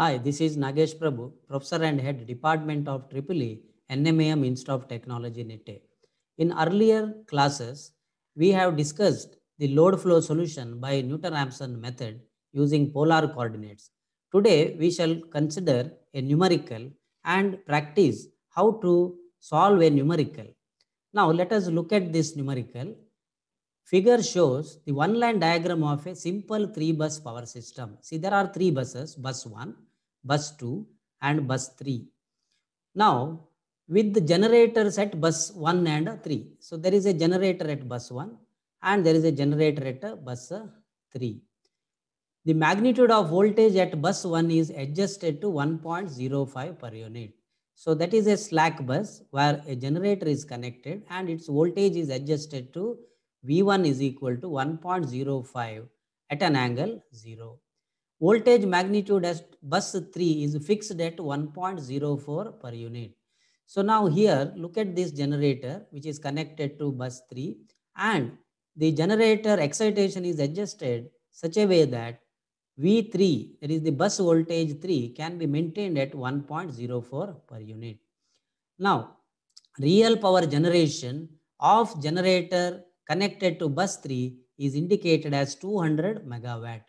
Hi, this is Nagesh Prabhu, Professor and Head Department of EEE, NMAM Institute of Technology, NITE. In earlier classes, we have discussed the load flow solution by Newton-Raphson method using polar coordinates. Today, we shall consider a numerical and practice how to solve a numerical. Now, let us look at this numerical. Figure shows the one-line diagram of a simple three-bus power system. See, there are three buses, bus 1, bus 2 and bus 3. Now, with the generators at bus 1 and 3. So there is a generator at bus 1 and there is a generator at bus 3. The magnitude of voltage at bus 1 is adjusted to 1.05 per unit. So that is a slack bus where a generator is connected and its voltage is adjusted to V1 is equal to 1.05 at an angle 0. Voltage magnitude as bus 3 is fixed at 1.04 per unit. So now here, look at this generator, which is connected to bus 3 and the generator excitation is adjusted such a way that V3, that is the bus voltage 3 can be maintained at 1.04 per unit. Now, real power generation of generator connected to bus 3 is indicated as 200 megawatt.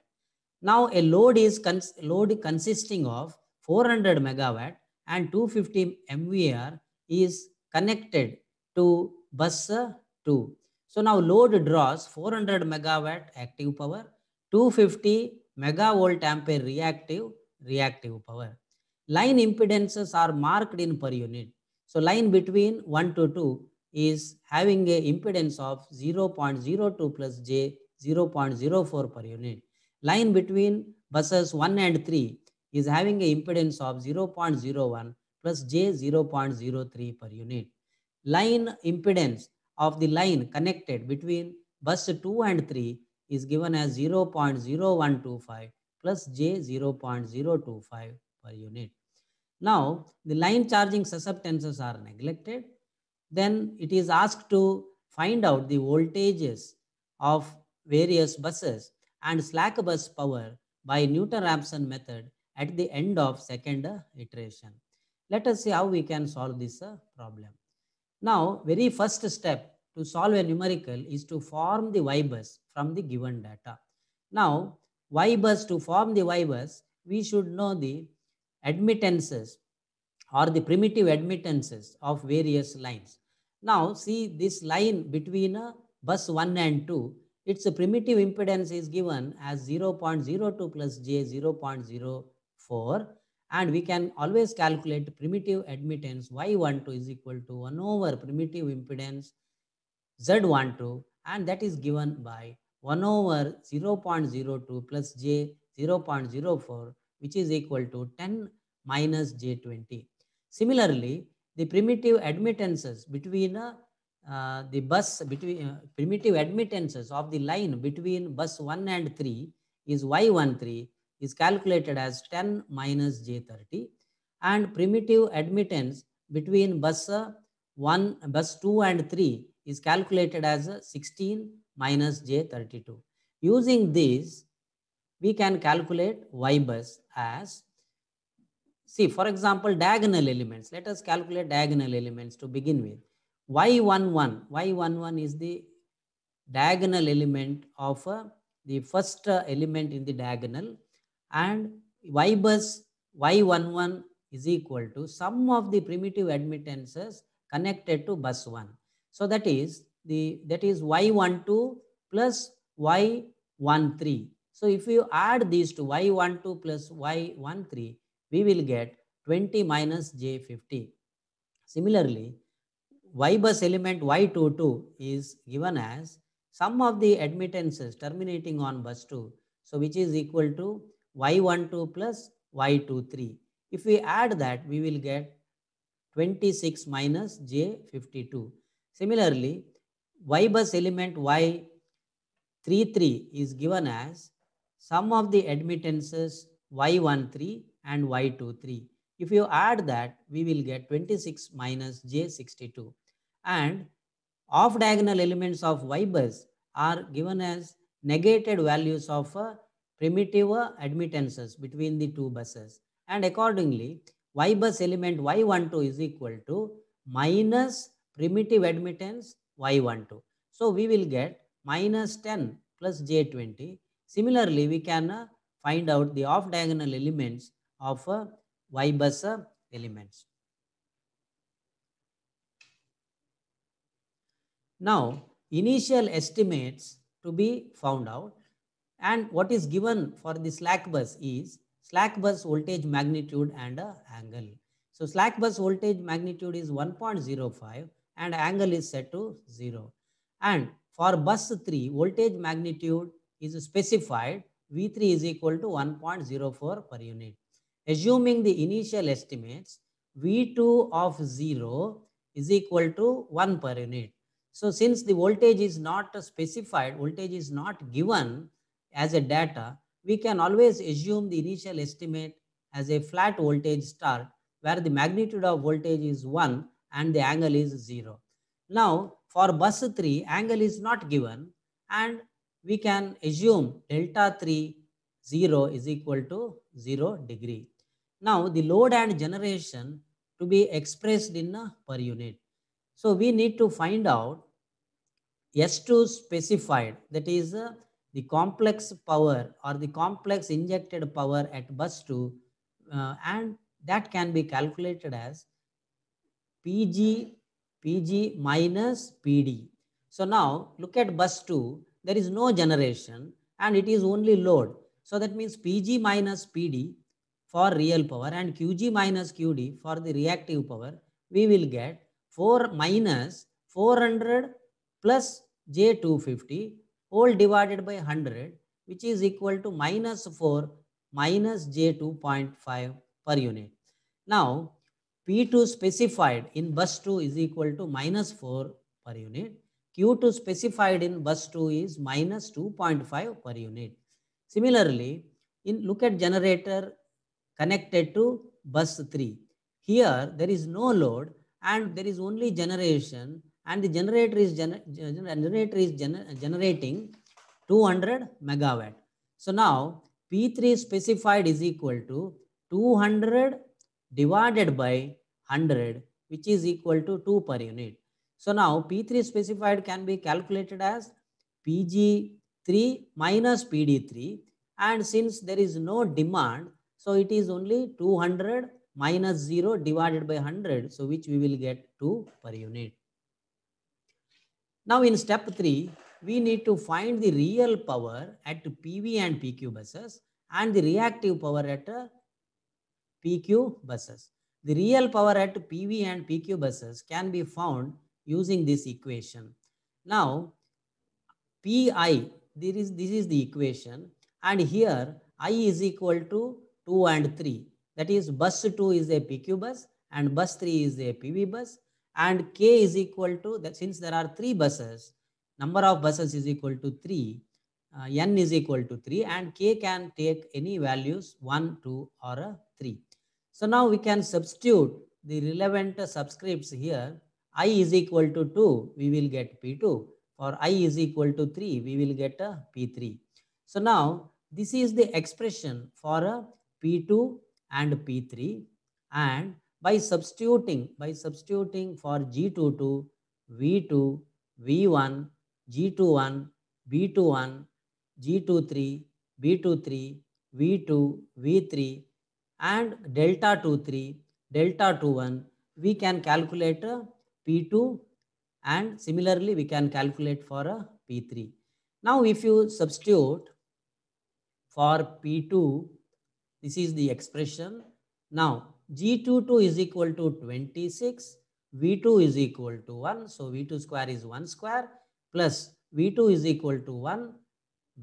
Now a load is cons load consisting of 400 megawatt and 250 MVR is connected to bus 2. So now load draws 400 megawatt active power, 250 megavolt ampere reactive, reactive power. Line impedances are marked in per unit. So line between 1 to 2 is having a impedance of 0.02 plus j 0.04 per unit line between buses 1 and 3 is having an impedance of 0.01 plus j 0.03 per unit. Line impedance of the line connected between bus 2 and 3 is given as 0.0125 plus j 0.025 per unit. Now, the line charging susceptances are neglected. Then it is asked to find out the voltages of various buses and slack bus power by Newton-Raphson method at the end of second iteration. Let us see how we can solve this uh, problem. Now, very first step to solve a numerical is to form the Y bus from the given data. Now, Y bus to form the Y bus, we should know the admittances or the primitive admittances of various lines. Now, see this line between uh, bus 1 and 2 its primitive impedance is given as 0.02 plus j 0.04 and we can always calculate primitive admittance y12 is equal to 1 over primitive impedance z12 and that is given by 1 over 0.02 plus j 0.04 which is equal to 10 minus j20. Similarly, the primitive admittances between a uh, the bus between uh, primitive admittances of the line between bus 1 and 3 is y13 is calculated as 10 minus j30 and primitive admittance between bus uh, 1 bus 2 and 3 is calculated as 16 minus j32 using this we can calculate y bus as see for example diagonal elements let us calculate diagonal elements to begin with y11 y11 is the diagonal element of uh, the first uh, element in the diagonal and y bus y11 is equal to sum of the primitive admittances connected to bus 1 so that is the that is y12 plus y13 so if you add these to y12 plus y13 we will get 20 minus j50 similarly Y bus element Y22 is given as sum of the admittances terminating on bus 2. So which is equal to Y12 plus Y23. If we add that, we will get 26 minus J52. Similarly, Y bus element Y33 is given as sum of the admittances Y13 and Y23. If you add that, we will get 26 minus j62. And off diagonal elements of y bus are given as negated values of uh, primitive admittances between the two buses. And accordingly, y bus element y12 is equal to minus primitive admittance y12. So we will get minus 10 plus j20. Similarly, we can uh, find out the off diagonal elements of uh, y bus elements. Now, initial estimates to be found out and what is given for the slack bus is slack bus voltage magnitude and angle. So, slack bus voltage magnitude is 1.05 and angle is set to 0. And for bus 3, voltage magnitude is specified V3 is equal to 1.04 per unit. Assuming the initial estimates, V2 of 0 is equal to 1 per unit. So since the voltage is not specified, voltage is not given as a data, we can always assume the initial estimate as a flat voltage start where the magnitude of voltage is 1 and the angle is 0. Now for bus 3, angle is not given and we can assume delta 3 0 is equal to 0 degree. Now the load and generation to be expressed in a per unit. So we need to find out S2 specified that is uh, the complex power or the complex injected power at bus 2 uh, and that can be calculated as PG PG minus PD. So now look at bus 2 there is no generation and it is only load. So that means PG minus PD for real power and Qg minus Qd for the reactive power, we will get 4 minus 400 plus J250 whole divided by 100 which is equal to minus 4 minus J2.5 per unit. Now P2 specified in bus 2 is equal to minus 4 per unit. Q2 specified in bus 2 is minus 2.5 per unit. Similarly, in look at generator connected to bus 3. Here there is no load and there is only generation and the generator is, gener uh, generator is gener uh, generating 200 megawatt. So now P3 specified is equal to 200 divided by 100 which is equal to 2 per unit. So now P3 specified can be calculated as PG3 minus PD3 and since there is no demand so it is only 200 minus 0 divided by 100. So which we will get 2 per unit. Now in step 3, we need to find the real power at PV and PQ buses and the reactive power at uh, PQ buses. The real power at PV and PQ buses can be found using this equation. Now, PI, this is, this is the equation and here I is equal to 2 and 3. That is bus 2 is a PQ bus and bus 3 is a PV bus and K is equal to that since there are three buses, number of buses is equal to 3, uh, N is equal to 3 and K can take any values 1, 2 or 3. So now we can substitute the relevant subscripts here. I is equal to 2, we will get P2 For i is equal to 3, we will get a p3. So now this is the expression for a P2 and P3 and by substituting, by substituting for G22, V2, V1, G21, B21, G23, B23, V2, V3 and delta 23, delta 21, we can calculate P P2 and similarly we can calculate for a P3. Now if you substitute for P2 this is the expression. Now, G22 is equal to 26, V2 is equal to 1. So, V2 square is 1 square plus V2 is equal to 1,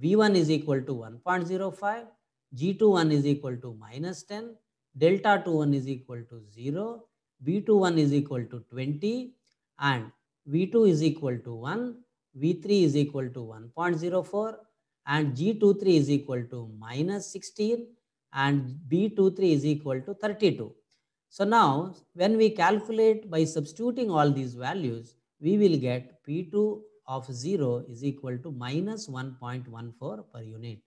V1 is equal to 1.05, G21 is equal to minus 10, delta 21 is equal to 0, V21 is equal to 20 and V2 is equal to 1, V3 is equal to 1.04 and G23 is equal to minus 16 and B23 is equal to 32. So now when we calculate by substituting all these values, we will get P2 of 0 is equal to minus 1.14 per unit.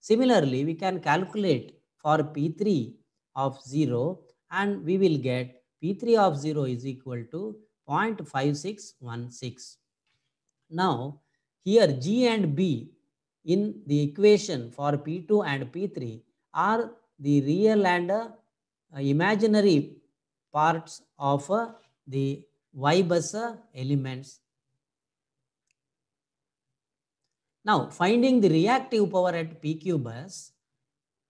Similarly, we can calculate for P3 of 0 and we will get P3 of 0 is equal to 0.5616. Now, here G and B in the equation for P2 and P3 are the real and uh, imaginary parts of uh, the Y-bus uh, elements. Now, finding the reactive power at PQ bus,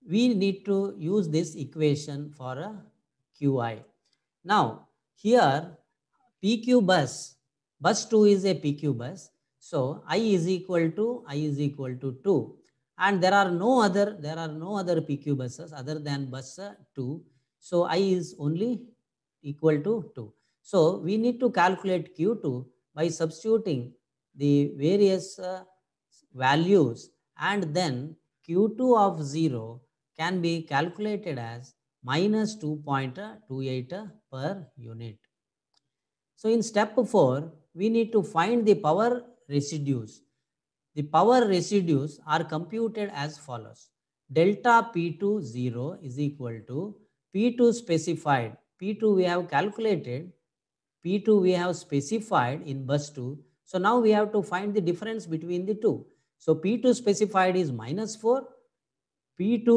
we need to use this equation for uh, QI. Now, here PQ bus, bus 2 is a PQ bus. So, I is equal to, I is equal to 2 and there are no other there are no other pq buses other than bus 2 so i is only equal to 2 so we need to calculate q2 by substituting the various uh, values and then q2 of 0 can be calculated as minus 2.28 uh, uh, per unit so in step 4 we need to find the power residues the power residues are computed as follows. Delta P2 0 is equal to P2 specified. P2 we have calculated. P2 we have specified in bus 2. So now we have to find the difference between the two. So P2 specified is minus 4. P2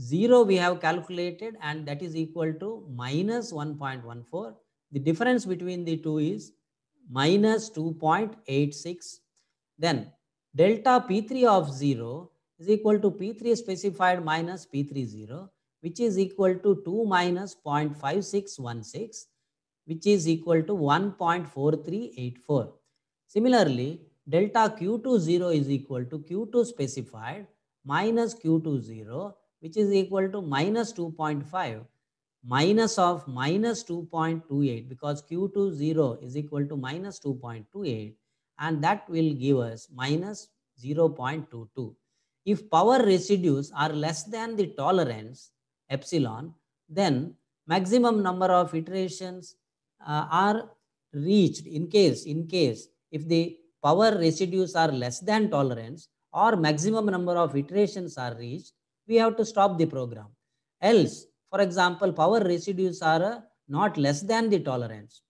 0 we have calculated and that is equal to minus 1.14. The difference between the two is minus 2.86. Then delta P3 of 0 is equal to P3 specified minus P3 0, which is equal to 2 minus 0.5616, which is equal to 1.4384. Similarly, delta Q2 0 is equal to Q2 specified minus Q2 0, which is equal to minus 2.5 minus of minus 2.28 because Q2 0 is equal to minus 2.28 and that will give us minus 0.22. If power residues are less than the tolerance epsilon, then maximum number of iterations uh, are reached in case, in case if the power residues are less than tolerance or maximum number of iterations are reached, we have to stop the program. Else, for example, power residues are uh, not less than the tolerance.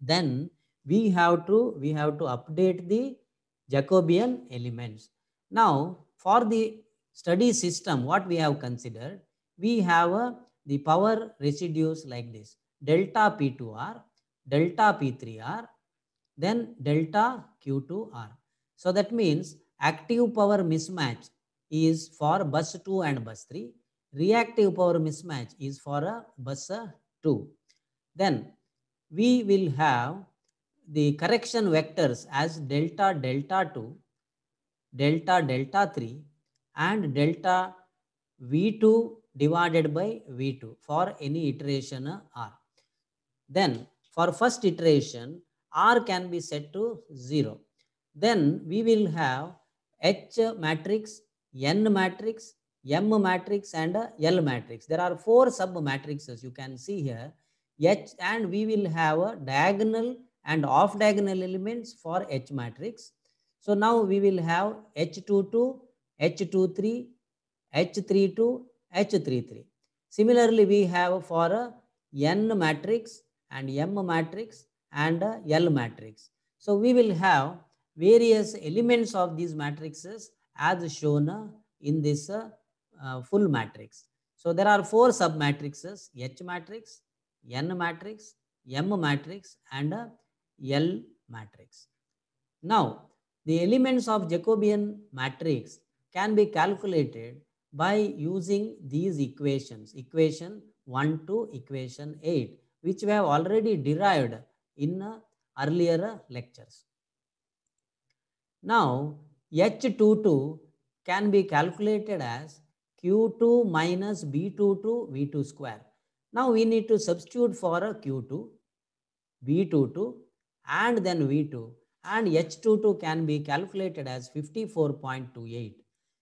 Then we have to we have to update the Jacobian elements. Now for the study system what we have considered we have a, uh, the power residues like this delta P2R, delta P3R, then delta Q2R. So that means active power mismatch is for bus 2 and bus 3. Reactive power mismatch is for a uh, bus uh, 2. Then we will have the correction vectors as delta delta 2, delta delta 3 and delta v2 divided by v2 for any iteration r. Then for first iteration r can be set to 0. Then we will have H matrix, N matrix, M matrix and L matrix. There are four sub matrices you can see here. H and we will have a diagonal and off diagonal elements for H matrix. So now we will have H22, H23, H32, H33. Similarly, we have for a N matrix and M matrix and L matrix. So we will have various elements of these matrices as shown in this uh, full matrix. So there are four sub matrices: H matrix, N matrix, M matrix and L matrix. Now, the elements of Jacobian matrix can be calculated by using these equations, equation 1 to equation 8, which we have already derived in earlier lectures. Now, H22 can be calculated as Q2 minus B22 V2 square. Now, we need to substitute for a Q2, B22 and then V2 and H22 can be calculated as 54.28.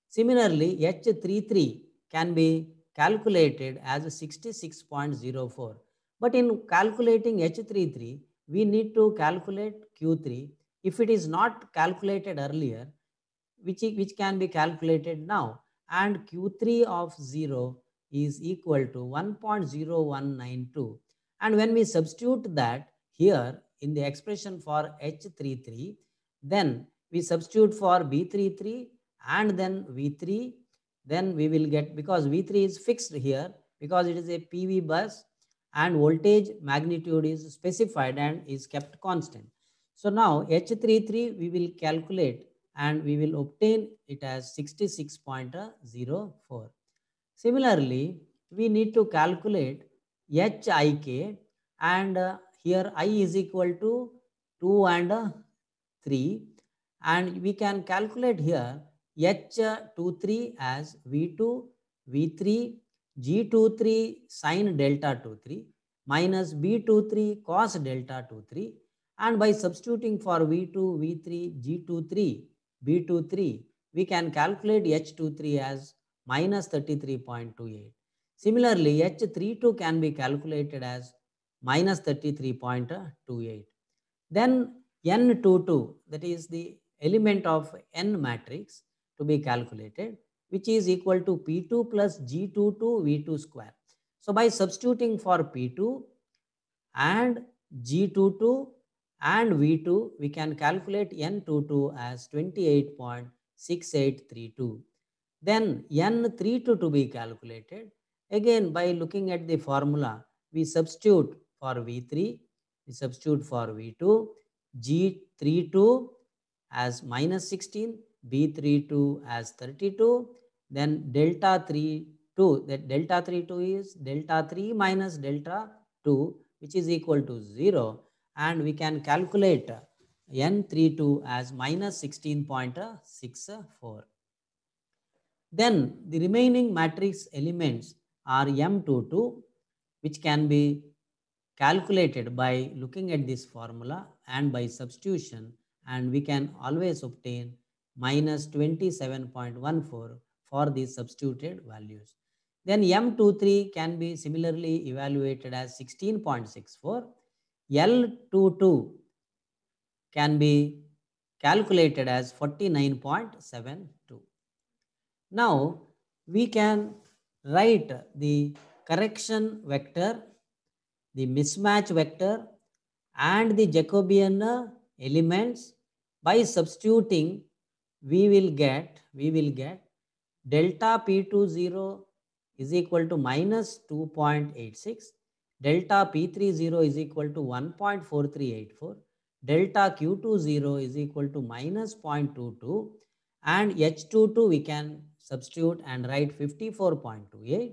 Similarly, H33 can be calculated as 66.04. But in calculating H33, we need to calculate Q3 if it is not calculated earlier, which, which can be calculated now. And Q3 of 0 is equal to 1.0192. And when we substitute that here in the expression for H33, then we substitute for B33 and then V3, then we will get, because V3 is fixed here, because it is a PV bus and voltage magnitude is specified and is kept constant. So now H33 we will calculate and we will obtain it as 66.04. Similarly, we need to calculate HIK and uh, here i is equal to 2 and 3 and we can calculate here H23 as V2, V3, G23 sine delta 23 minus B23 cos delta 23 and by substituting for V2, V3, G23, B23 we can calculate H23 as minus 33.28. Similarly, H32 can be calculated as minus 33.28. Then N22 that is the element of N matrix to be calculated which is equal to P2 plus G22 V2 square. So by substituting for P2 and G22 and V2 we can calculate N22 as 28.6832. Then N32 to be calculated again by looking at the formula we substitute for V3, we substitute for V2, G32 as minus 16, B32 as 32, then delta 3 2, that delta 3 2 is delta 3 minus delta 2, which is equal to 0, and we can calculate N32 as minus 16.64. Then the remaining matrix elements are M22, which can be calculated by looking at this formula and by substitution and we can always obtain minus 27.14 for these substituted values. Then M23 can be similarly evaluated as 16.64. L22 can be calculated as 49.72. Now we can write the correction vector the mismatch vector and the Jacobian elements. By substituting, we will get, we will get delta P20 is equal to minus 2.86, delta P30 is equal to 1.4384, delta Q20 is equal to minus 0.22 and H22 we can substitute and write 54.28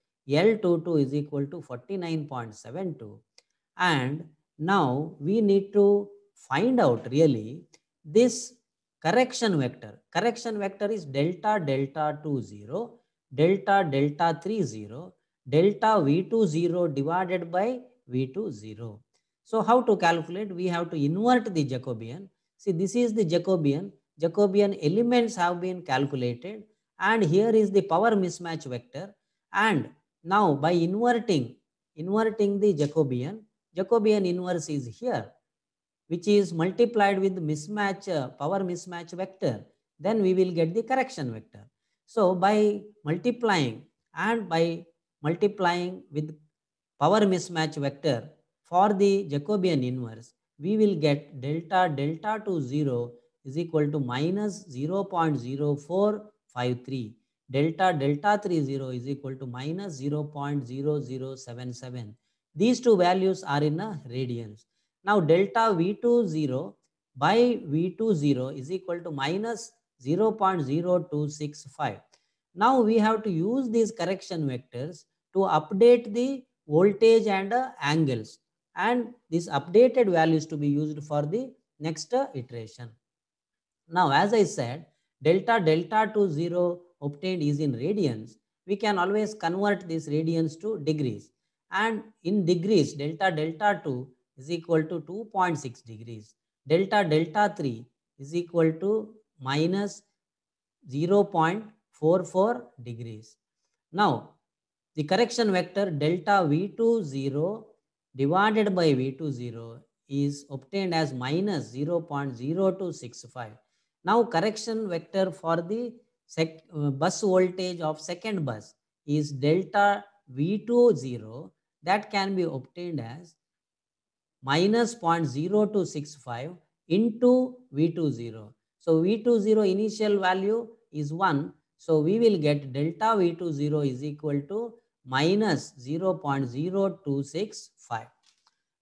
L22 is equal to 49.72 and now we need to find out really this correction vector. Correction vector is delta delta 2 0, delta delta 3 0, delta V2 0 divided by V2 0. So how to calculate? We have to invert the Jacobian. See this is the Jacobian. Jacobian elements have been calculated and here is the power mismatch vector and now by inverting, inverting the Jacobian, Jacobian inverse is here, which is multiplied with mismatch, uh, power mismatch vector, then we will get the correction vector. So by multiplying and by multiplying with power mismatch vector for the Jacobian inverse, we will get delta delta to 0 is equal to minus 0 0.0453 delta delta 30 is equal to minus 0 0.0077. These two values are in a radians. Now delta V20 by V20 is equal to minus 0 0.0265. Now we have to use these correction vectors to update the voltage and uh, angles and this updated values to be used for the next uh, iteration. Now as I said delta delta 20 obtained is in radians, we can always convert these radians to degrees. And in degrees, delta delta 2 is equal to 2.6 degrees. Delta delta 3 is equal to minus 0.44 degrees. Now, the correction vector delta V20 divided by V20 is obtained as minus 0.0265. Now, correction vector for the sec, uh, bus voltage of second bus is delta V20 that can be obtained as minus 0.0265 into V20. So V20 initial value is 1. So we will get delta V20 is equal to minus 0.0265.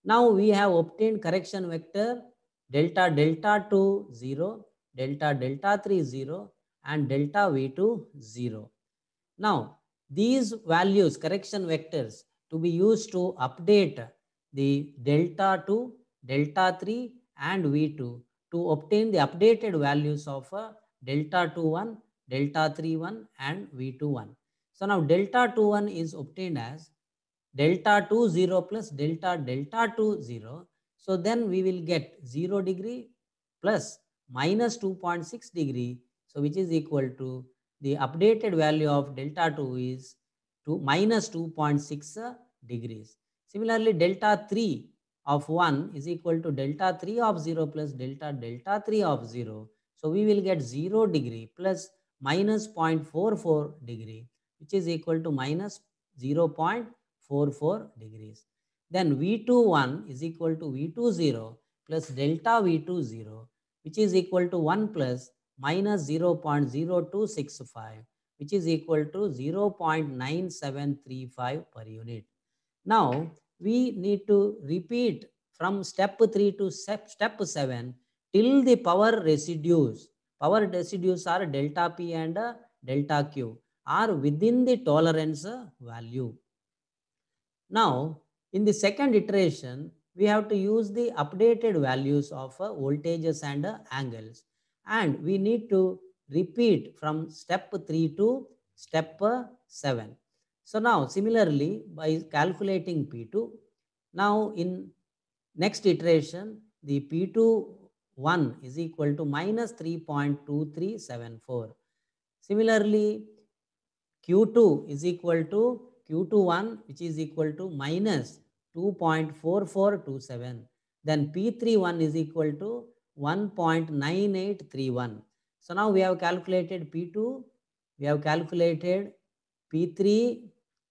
Now we have obtained correction vector delta delta 2 0, delta delta 3 0, and delta V to 0. Now, these values, correction vectors, to be used to update the delta 2, delta 3 and V2 to obtain the updated values of uh, delta one, delta three one, and v two one. So now delta two one is obtained as delta 20 plus delta delta 20. So then we will get 0 degree plus minus 2.6 degree so which is equal to the updated value of delta 2 is to minus 2.6 uh, degrees. Similarly, delta 3 of 1 is equal to delta 3 of 0 plus delta delta 3 of 0. So we will get 0 degree plus minus 0.44 degree, which is equal to minus 0.44 degrees. Then V21 is equal to V20 plus delta V20, which is equal to 1 plus minus 0.0265 which is equal to 0.9735 per unit. Now we need to repeat from step 3 to step, 7 till the power residues. Power residues are delta P and delta Q are within the tolerance value. Now in the second iteration we have to use the updated values of voltages and angles and we need to repeat from step 3 to step 7. So now similarly by calculating P2, now in next iteration the P2 1 is equal to minus 3.2374. Similarly, Q2 is equal to q two one, which is equal to minus 2.4427. Then p three one is equal to 1.9831. So now we have calculated P2, we have calculated P3,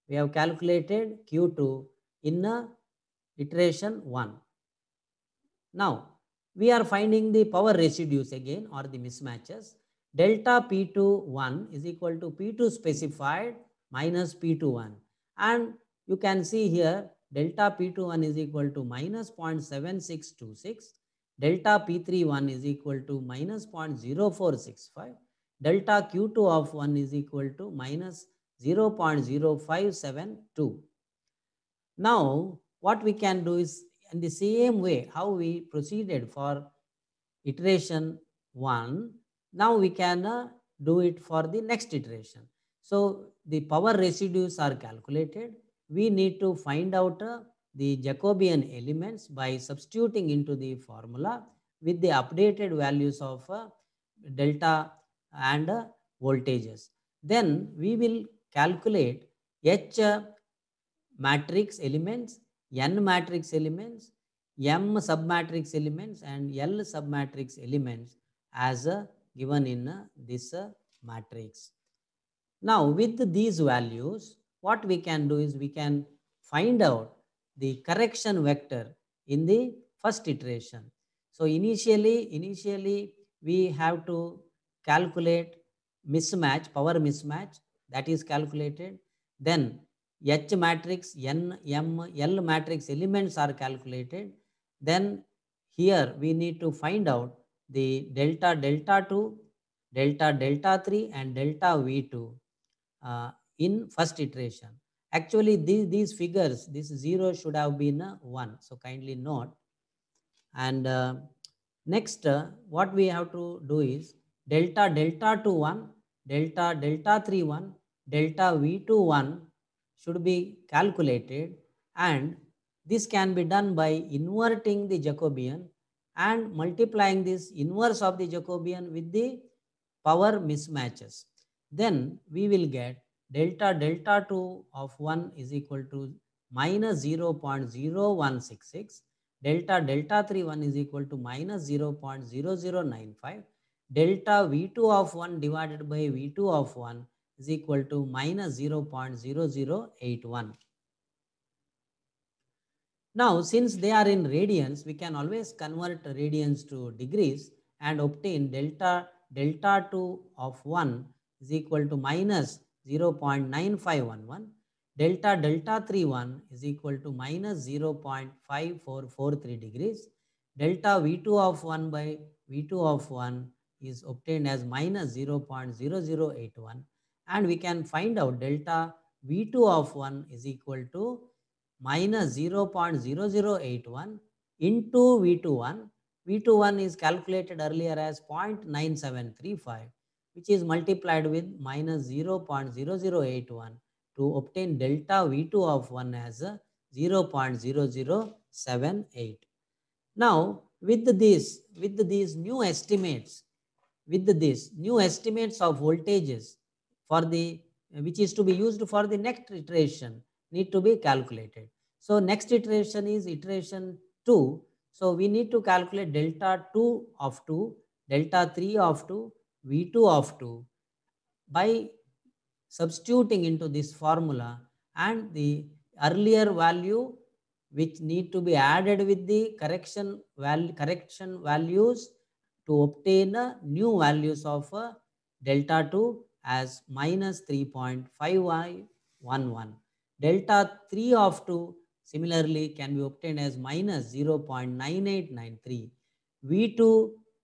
we have calculated Q2 in a iteration 1. Now we are finding the power residues again or the mismatches. Delta P2 1 is equal to P2 specified minus P2 1 and you can see here delta P2 1 is equal to minus 0.7626 delta P31 is equal to minus 0.0465, delta Q2 of 1 is equal to minus 0.0572. Now, what we can do is in the same way how we proceeded for iteration 1, now we can uh, do it for the next iteration. So, the power residues are calculated. We need to find out uh, the Jacobian elements by substituting into the formula with the updated values of uh, delta and uh, voltages. Then we will calculate H uh, matrix elements, N matrix elements, M submatrix elements and L submatrix elements as uh, given in uh, this uh, matrix. Now with these values, what we can do is we can find out the correction vector in the first iteration. So initially, initially we have to calculate mismatch, power mismatch that is calculated. Then H matrix, N, M, L matrix elements are calculated. Then here we need to find out the delta delta 2, delta delta 3 and delta V2 uh, in first iteration. Actually, these, these figures, this zero should have been a uh, one. So kindly note. And uh, next, uh, what we have to do is delta delta to 1, delta delta 3 1, delta v to 1 should be calculated. And this can be done by inverting the Jacobian and multiplying this inverse of the Jacobian with the power mismatches. Then we will get delta delta 2 of 1 is equal to minus 0 0.0166, delta delta 3 1 is equal to minus 0 0.0095, delta V2 of 1 divided by V2 of 1 is equal to minus 0 0.0081. Now, since they are in radians, we can always convert radians to degrees and obtain delta delta 2 of 1 is equal to minus 0.9511 delta delta 31 is equal to minus 0.5443 degrees. Delta V2 of 1 by V2 of 1 is obtained as minus 0.0081 and we can find out delta V2 of 1 is equal to minus 0.0081 into V21. V21 is calculated earlier as 0.9735 which is multiplied with minus 0.0081 to obtain delta V2 of 1 as 0.0078. Now, with this, with these new estimates, with this new estimates of voltages for the which is to be used for the next iteration need to be calculated. So next iteration is iteration 2. So we need to calculate delta 2 of 2, delta 3 of 2, V2 of 2 by substituting into this formula and the earlier value which need to be added with the correction, val correction values to obtain a new values of delta 2 as minus 3.5y11. Delta 3 of 2 similarly can be obtained as minus 0.9893. V2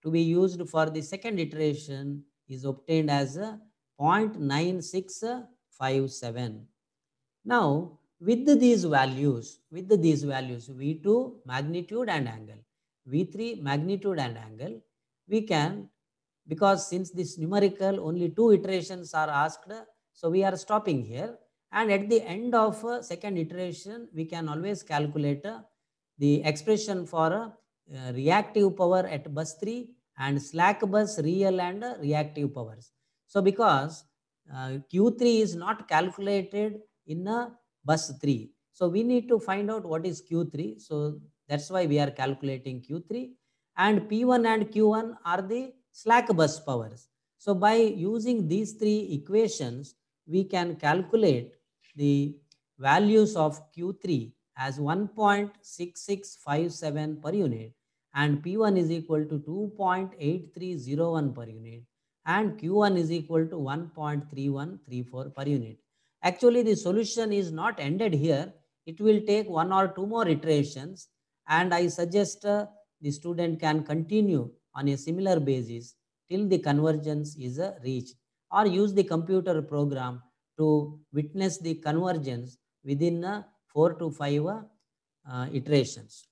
to be used for the second iteration is obtained as 0.9657. Now, with these values, with these values V2 magnitude and angle, V3 magnitude and angle, we can, because since this numerical only two iterations are asked, so we are stopping here. And at the end of uh, second iteration, we can always calculate uh, the expression for uh, uh, reactive power at bus 3 and slack bus real and reactive powers. So because uh, Q3 is not calculated in a bus 3. So we need to find out what is Q3. So that's why we are calculating Q3 and P1 and Q1 are the slack bus powers. So by using these three equations, we can calculate the values of Q3 as 1.6657 per unit and P1 is equal to 2.8301 per unit and Q1 is equal to 1.3134 per unit. Actually, the solution is not ended here. It will take one or two more iterations and I suggest uh, the student can continue on a similar basis till the convergence is uh, reached or use the computer program to witness the convergence within a uh, 4 to 5 uh, iterations